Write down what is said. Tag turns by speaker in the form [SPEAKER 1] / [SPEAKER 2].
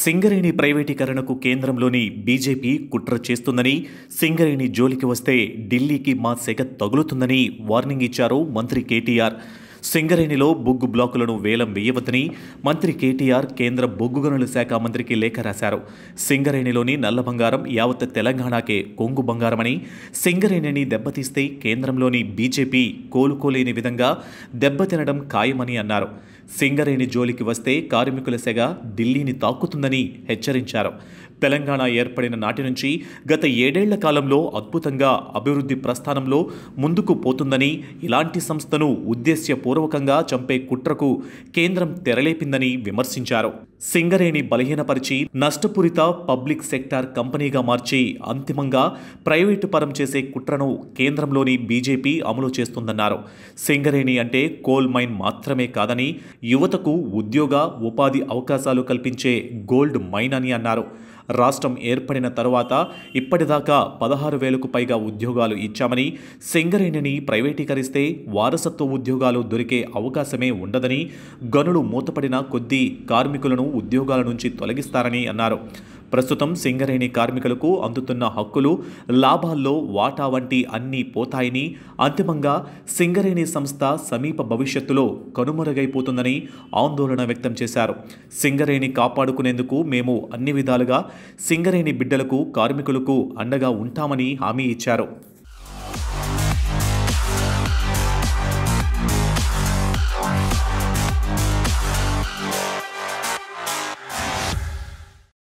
[SPEAKER 1] సింగరేణి ప్రైవేటీకరణకు కేంద్రంలోని బీజేపీ కుట్ర చేస్తుందని సింగరేణి జోలికి వస్తే ఢిల్లీకి మా సెగ తగులుతుందని వార్నింగ్ ఇచ్చారు మంత్రి కేటీఆర్ సింగరేణిలో బొగ్గు బ్లాకులను వేలం వేయవద్దని మంత్రి కేటీఆర్ కేంద్ర బొగ్గు గనుల శాఖ మంత్రికి లేఖ రాశారు సింగరేణిలోని నల్ల బంగారం యావత్ తెలంగాణకే కొంగు బంగారమని సింగరేణిని దెబ్బతీస్తే కేంద్రంలోని బీజేపీ కోలుకోలేని విధంగా దెబ్బతినడం ఖాయమని అన్నారు సింగరేణి జోలికి వస్తే కార్మికుల సెగ ఢిల్లీని తాక్కుతుందని హెచ్చరించారు తెలంగాణ ఏర్పడిన నాటి నుంచి గత ఏడేళ్ల కాలంలో అద్భుతంగా అభివృద్ధి ప్రస్థానంలో ముందుకు పోతుందని ఇలాంటి సంస్థను ఉద్దేశ్య పూర్వకంగా చంపే కుట్రకు కేంద్రం తెరలేపిందని విమర్శించారు సింగరేణి బలహీనపరిచి నష్టపూరిత పబ్లిక్ సెక్టార్ కంపెనీగా మార్చి అంతిమంగా ప్రైవేటు పరం చేసే కుట్రను కేంద్రంలోని బీజేపీ అమలు చేస్తుందన్నారు సింగరేణి అంటే కోల్ మైన్ మాత్రమే కాదని యువతకు ఉద్యోగ ఉపాధి అవకాశాలు కల్పించే గోల్డ్ మైన్ అని అన్నారు రాష్ట్రం ఏర్పడిన తరువాత ఇప్పటిదాకా పదహారు వేలకు పైగా ఉద్యోగాలు ఇచ్చామని సింగరేణిని ప్రైవేటీకరిస్తే వారసత్వ ఉద్యోగాలు దొరికే అవకాశమే ఉండదని గనులు మూతపడిన కొద్దీ కార్మికులను ఉద్యోగాల నుంచి తొలగిస్తారని అన్నారు ప్రస్తుతం సింగరేణి కార్మికులకు అందుతున్న హక్కులు లాభాల్లో వాటా వంటి అన్నీ పోతాయని అంతిమంగా సింగరేణి సంస్థ సమీప భవిష్యత్తులో కనుమరుగైపోతుందని ఆందోళన వ్యక్తం చేశారు సింగరేణి కాపాడుకునేందుకు మేము అన్ని విధాలుగా సింగరేణి బిడ్డలకు కార్మికులకు అండగా ఉంటామని హామీ ఇచ్చారు